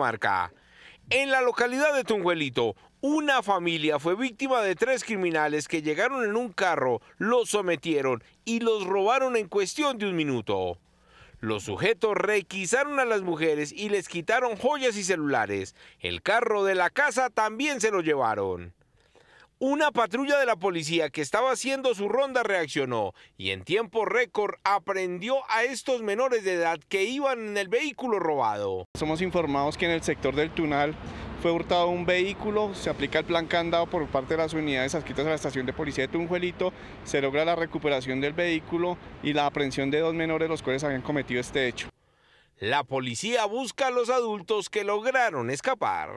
marca. En la localidad de Tunguelito, una familia fue víctima de tres criminales que llegaron en un carro, los sometieron y los robaron en cuestión de un minuto. Los sujetos requisaron a las mujeres y les quitaron joyas y celulares. El carro de la casa también se lo llevaron. Una patrulla de la policía que estaba haciendo su ronda reaccionó y en tiempo récord aprendió a estos menores de edad que iban en el vehículo robado. Somos informados que en el sector del Tunal fue hurtado un vehículo, se aplica el plan candado por parte de las unidades adscritas a la estación de policía de Tunjuelito, se logra la recuperación del vehículo y la aprehensión de dos menores los cuales habían cometido este hecho. La policía busca a los adultos que lograron escapar.